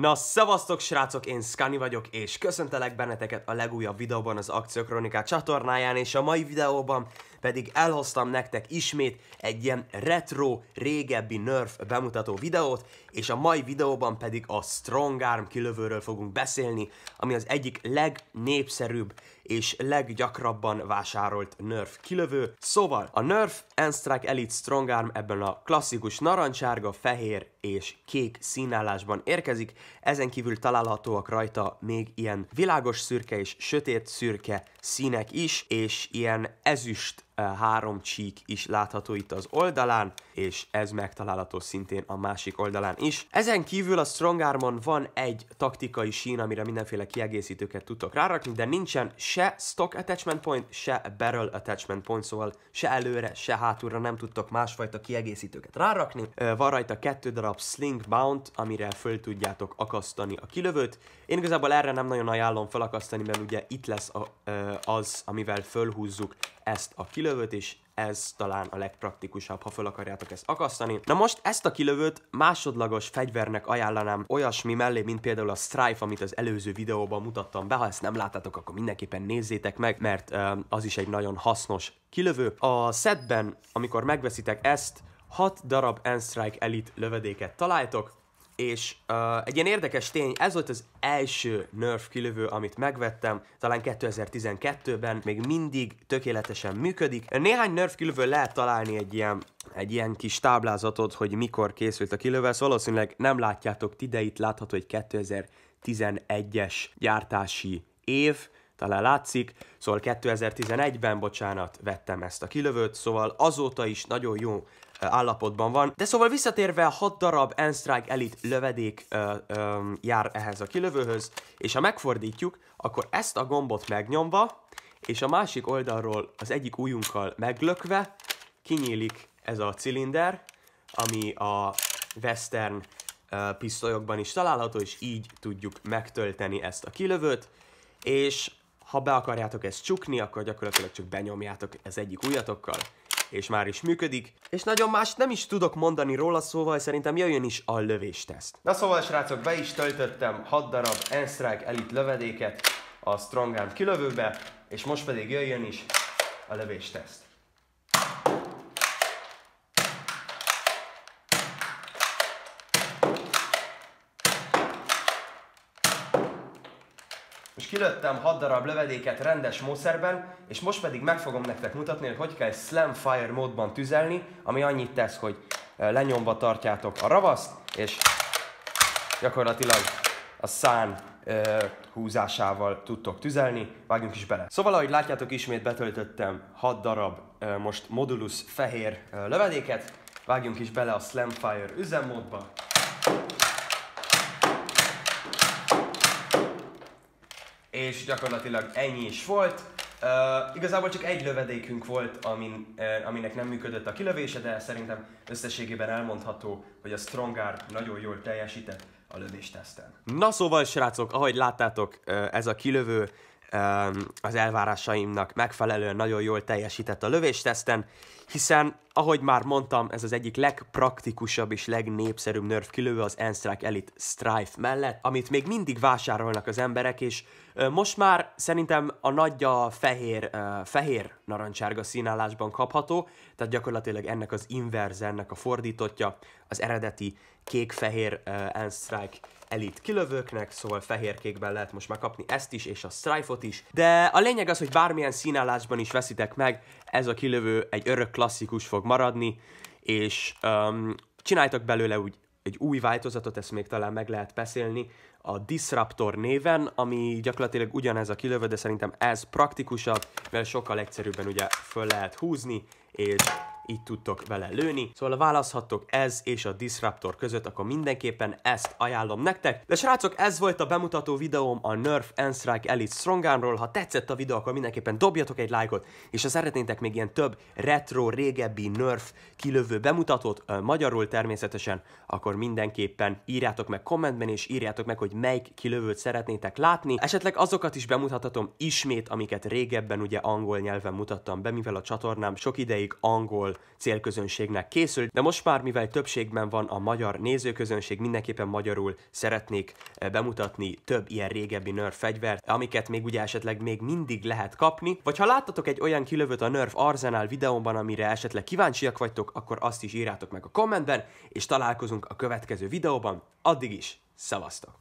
Na, szevasztok srácok, én Skani vagyok, és köszöntelek benneteket a legújabb videóban az Kronika csatornáján, és a mai videóban pedig elhoztam nektek ismét egy ilyen retro, régebbi Nerf bemutató videót, és a mai videóban pedig a Strong Arm kilövőről fogunk beszélni, ami az egyik legnépszerűbb és leggyakrabban vásárolt Nerf kilövő. Szóval a Nerf N-Strike Elite Strong Arm ebben a klasszikus narancsárga, fehér és kék színállásban érkezik, ezen kívül találhatóak rajta még ilyen világos szürke és sötét szürke színek is, és ilyen ezüst három csík is látható itt az oldalán, és ez megtalálható szintén a másik oldalán is. Ezen kívül a Strongarmon van egy taktikai sín, amire mindenféle kiegészítőket tudtok rárakni, de nincsen se stock attachment point, se barrel attachment point, szóval se előre, se hátulra nem tudtok másfajta kiegészítőket rárakni. Van rajta kettő darab sling bound amire föl tudjátok akasztani a kilövőt. Én igazából erre nem nagyon ajánlom felakasztani, mert ugye itt lesz a, az, amivel fölhúzzuk ezt a kilövőt, kilövőt is, ez talán a legpraktikusabb, ha fel akarjátok ezt akasztani. Na most ezt a kilövőt másodlagos fegyvernek ajánlanám olyasmi mellé, mint például a Strife, amit az előző videóban mutattam be. Ha ezt nem láttátok, akkor mindenképpen nézzétek meg, mert uh, az is egy nagyon hasznos kilövő. A setben, amikor megveszitek ezt, 6 darab N-Strike Elite lövedéket találtok, és uh, egy ilyen érdekes tény, ez volt az első Nerf kilövő, amit megvettem, talán 2012-ben, még mindig tökéletesen működik. Néhány Nerf kilövő lehet találni egy ilyen, egy ilyen kis táblázatot, hogy mikor készült a kilövő, ezt szóval valószínűleg nem látjátok ti, de itt látható egy 2011-es gyártási év, talán látszik, szóval 2011-ben, bocsánat, vettem ezt a kilövőt, szóval azóta is nagyon jó állapotban van. De szóval visszatérve 6 darab Enstrike Elite lövedék ö, ö, jár ehhez a kilövőhöz, és ha megfordítjuk, akkor ezt a gombot megnyomva, és a másik oldalról az egyik ujjunkkal meglökve kinyílik ez a cilinder, ami a western ö, pisztolyokban is található, és így tudjuk megtölteni ezt a kilövőt, és ha be akarjátok ezt csukni, akkor gyakorlatilag csak benyomjátok ez egyik ujjatokkal, és már is működik, és nagyon más nem is tudok mondani róla, szóval szerintem jöjjön is a lövésteszt. Na szóval srácok, be is töltöttem 6 darab Enstrike Elite lövedéket a Strongarm kilövőbe, és most pedig jöjjön is a lövésteszt. És kilőttem 6 darab lövedéket rendes módszerben, és most pedig meg fogom nektek mutatni, hogy hogy kell Slam Fire módban tüzelni, ami annyit tesz, hogy eh, lenyomva tartjátok a ravaszt, és gyakorlatilag a szán ö, eh, húzásával tudtok tüzelni, vágjunk is bele. Szóval ahogy látjátok ismét betöltöttem 6 darab ö, eh, most modulus fehér ö, lövedéket, vágjunk is bele a Slam fire üzemmódba. és gyakorlatilag ennyi is volt. Uh, igazából csak egy lövedékünk volt, amin, uh, aminek nem működött a kilövése, de szerintem összességében elmondható, hogy a Strongar nagyon jól teljesített a lövéstesten. Na szóval, srácok, ahogy láttátok, ez a kilövő Um, az elvárásaimnak megfelelően nagyon jól teljesített a lövéstesten, hiszen, ahogy már mondtam, ez az egyik legpraktikusabb és legnépszerűbb nerf kilövő az Enstrack Elite Strife mellett, amit még mindig vásárolnak az emberek, és most már szerintem a nagyja fehér, fehér narancsárga színálásban kapható, tehát gyakorlatilag ennek az inverz, ennek a fordítotja, az eredeti kék-fehér uh, and strike elit kilövőknek, szóval fehér-kékben lehet most már kapni ezt is, és a Strife-ot is. De a lényeg az, hogy bármilyen színállásban is veszitek meg, ez a kilövő egy örök klasszikus fog maradni, és um, csináltak belőle úgy egy új változatot, ezt még talán meg lehet beszélni, a Disruptor néven, ami gyakorlatilag ugyanez a kilövő, de szerintem ez praktikusabb, mert sokkal egyszerűbben ugye föl lehet húzni, és így tudtok vele lőni. Szóval választhattok ez és a Disruptor között, akkor mindenképpen ezt ajánlom nektek. De srácok, ez volt a bemutató videóm a Nerf N-Strike Elite Armról. Ha tetszett a videó, akkor mindenképpen dobjatok egy lájkot, és ha szeretnétek még ilyen több retro, régebbi Nerf kilövő bemutatót, magyarul természetesen, akkor mindenképpen írjátok meg kommentben, és írjátok meg, hogy melyik kilövőt szeretnétek látni. Esetleg azokat is bemutathatom ismét, amiket régebben ugye angol nyelven mutattam be, mivel a csatornám sok ideig angol célközönségnek készült, de most már mivel többségben van a magyar nézőközönség, mindenképpen magyarul szeretnék eh, bemutatni több ilyen régebbi nerf fegyvert, amiket még ugye esetleg még mindig lehet kapni, vagy ha láttatok egy olyan kilövőt a nerf arzenál videómban, amire esetleg kíváncsiak vagytok, akkor azt is írjátok meg a kommentben, és találkozunk a következő videóban, addig is, szavaztok!